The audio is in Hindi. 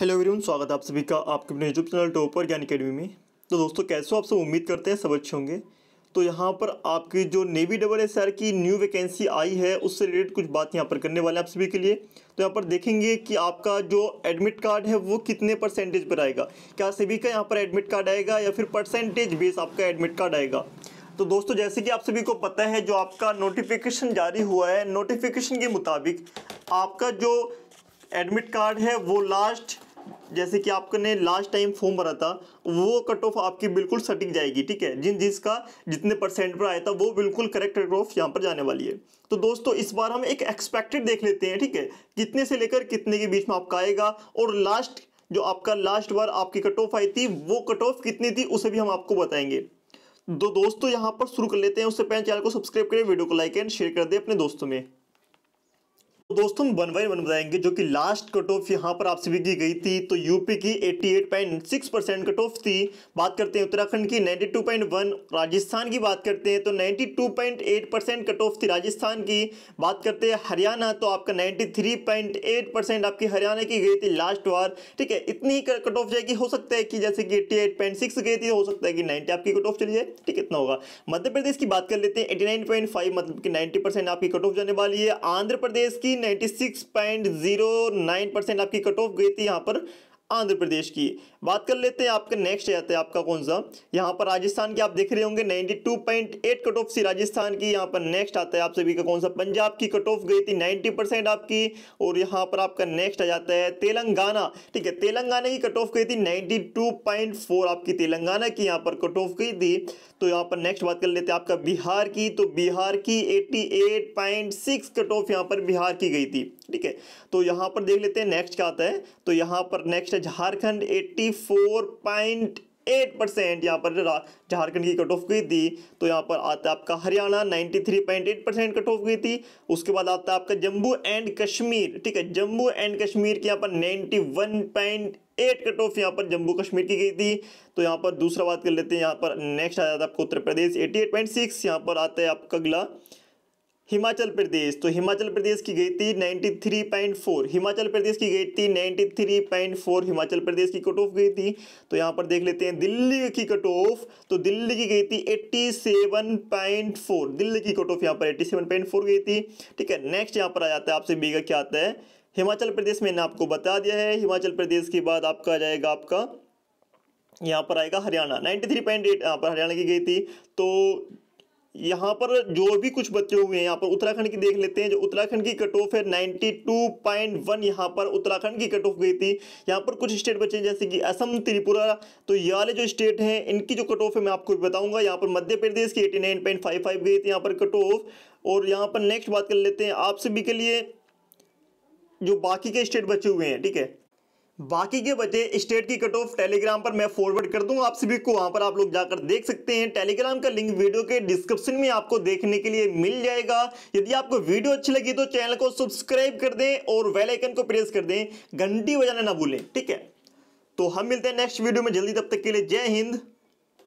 हेलो एवरीवन स्वागत है आप सभी का आपके अपने YouTube channel topper Gyan academy में तो दोस्तों कैसे हो आप सब उम्मीद करते हैं सब अच्छे होंगे तो यहाँ पर आपकी जो नेवी डबल एस आर की न्यू वैकेंसी आई है उससे रिलेटेड कुछ बात यहाँ पर करने वाले हैं आप सभी के लिए तो यहाँ पर देखेंगे कि आपका जो एडमिट कार्ड है वो कितने परसेंटेज पर आएगा क्या सभी का यहाँ पर एडमिट कार्ड आएगा या फिर परसेंटेज बेस आपका एडमिट कार्ड आएगा तो दोस्तों जैसे कि आप सभी को पता है जो आपका नोटिफिकेशन जारी हुआ है नोटिफिकेशन के मुताबिक आपका जो एडमिट कार्ड है वो लास्ट जैसे कि आपने लास्ट टाइम फॉर्म भरा था वो कट ऑफ आपकी बिल्कुल सटिक जाएगी ठीक है जिन जिसका जितने परसेंट पर आया था वो बिल्कुल करेक्ट कट ऑफ यहाँ पर जाने वाली है तो दोस्तों इस बार हम एक एक्सपेक्टेड देख लेते हैं ठीक है कितने से लेकर कितने के बीच में आपका आएगा और लास्ट जो आपका लास्ट बार आपकी कट ऑफ आई थी वो कट ऑफ कितनी थी उसे भी हम आपको बताएंगे तो दोस्तों यहाँ पर शुरू कर लेते हैं उससे पहले चैनल को सब्सक्राइब करें वीडियो को लाइक एंड शेयर कर दें अपने दोस्तों में तो दोस्तों हम वन बाई वन बताएंगे जो कि लास्ट कट ऑफ यहाँ पर आपसे भी की गई थी तो यूपी की 88.6 परसेंट कट ऑफ थी बात करते हैं उत्तराखंड की 92.1 राजस्थान की बात करते हैं तो 92.8 परसेंट कट ऑफ थी राजस्थान की बात करते हैं हरियाणा तो आपका 93.8 परसेंट आपकी हरियाणा की गई थी लास्ट बार ठीक है इतनी ही कट ऑफ जाएगी हो सकता है कि जैसे कि एट्टी गई थी हो सकता है कि नाइन्टी आपकी कट ऑफ चली जाए ठीक है इतना होगा मध्य प्रदेश की बात कर लेते हैं एटी मतलब कि नाइन्टी आपकी कट ऑफ जाने वाली है आंध्र प्रदेश की ninety six point zero nine percent आपकी कट ऑफ गई थी यहाँ पर आंध्र प्रदेश की बात कर लेते हैं आपके नेक्स्ट आता हैं आपका कौन सा यहाँ पर राजस्थान की आप देख रहे होंगे 92.8 कट ऑफ सी राजस्थान की यहाँ पर नेक्स्ट आता है आप सभी का कौन सा पंजाब की कट ऑफ गई थी 90 परसेंट आपकी और यहाँ पर आपका नेक्स्ट आ जाता है तेलंगाना ठीक है तेलंगाना की कट ऑफ गई थी 92.4 आपकी तेलंगाना की यहाँ पर कट ऑफ गई थी तो यहाँ पर नेक्स्ट बात कर लेते हैं आपका बिहार की तो बिहार की 88.6 कट ऑफ यहाँ पर बिहार की गई थी ठीक है तो यहाँ पर देख लेते हैं नेक्स्ट क्या आता है तो यहाँ पर नेक्स्ट झारखंड 84.8 परसेंट यहाँ पर झारखंड की कट ऑफ हुई थी तो यहाँ पर आता है आपका हरियाणा 93.8 परसेंट कट ऑफ हुई थी उसके बाद आता है आपका जम्मू एंड कश्मीर ठीक है जम्मू एंड कश्मीर की यहाँ पर 91.8 एट कट ऑफ यहाँ पर जम्मू कश्मीर की गई थी तो यहाँ पर दूसरा बात कर लेते हैं यहाँ पर नेक्स्ट आ जाता है आपका उत्तर प्रदेश 88.6 एट यहाँ पर आता है आपका अगला हिमाचल प्रदेश तो हिमाचल प्रदेश की गई थी 93.4 हिमाचल प्रदेश की गई थी 93.4 हिमाचल प्रदेश की कट ऑफ गई थी तो यहाँ पर देख लेते हैं दिल्ली की कट ऑफ तो दिल्ली की गई थी 87.4 दिल्ली की कट ऑफ यहाँ पर 87.4 गई थी ठीक है नेक्स्ट यहाँ पर आ जाता है आपसे बीघा क्या आता है हिमाचल प्रदेश मैंने आपको बता दिया है हिमाचल प्रदेश के बाद आपका आ जाएगा आपका यहाँ पर आएगा हरियाणा नाइन्टी थ्री यहाँ पर हरियाणा की गई थी तो यहाँ पर जो भी कुछ बचे हुए हैं यहाँ पर उत्तराखंड की देख लेते हैं जो उत्तराखंड की कट ऑफ है 92.1 यहाँ पर उत्तराखंड की कट ऑफ गई थी यहाँ पर कुछ स्टेट बचे हैं जैसे कि असम त्रिपुरा तो ये वाले जो स्टेट हैं इनकी जो कट ऑफ है मैं आपको बताऊंगा यहाँ पर मध्य प्रदेश की 89.55 गई थी यहाँ पर कट ऑफ और यहाँ पर नेक्स्ट बात कर लेते हैं आप सभी के लिए जो बाकी के स्टेट बचे हुए हैं ठीक है बाकी के बचे स्टेट की कट ऑफ टेलीग्राम पर मैं फॉरवर्ड कर दूं आप सभी को वहां पर आप लोग जाकर देख सकते हैं टेलीग्राम का लिंक वीडियो के डिस्क्रिप्शन में आपको देखने के लिए मिल जाएगा यदि आपको वीडियो अच्छी लगी तो चैनल को सब्सक्राइब कर दें और वेलाइकन को प्रेस कर दें घंटी बजाना ना भूलें ठीक है तो हम मिलते हैं नेक्स्ट वीडियो में जल्दी तब तक के लिए जय हिंद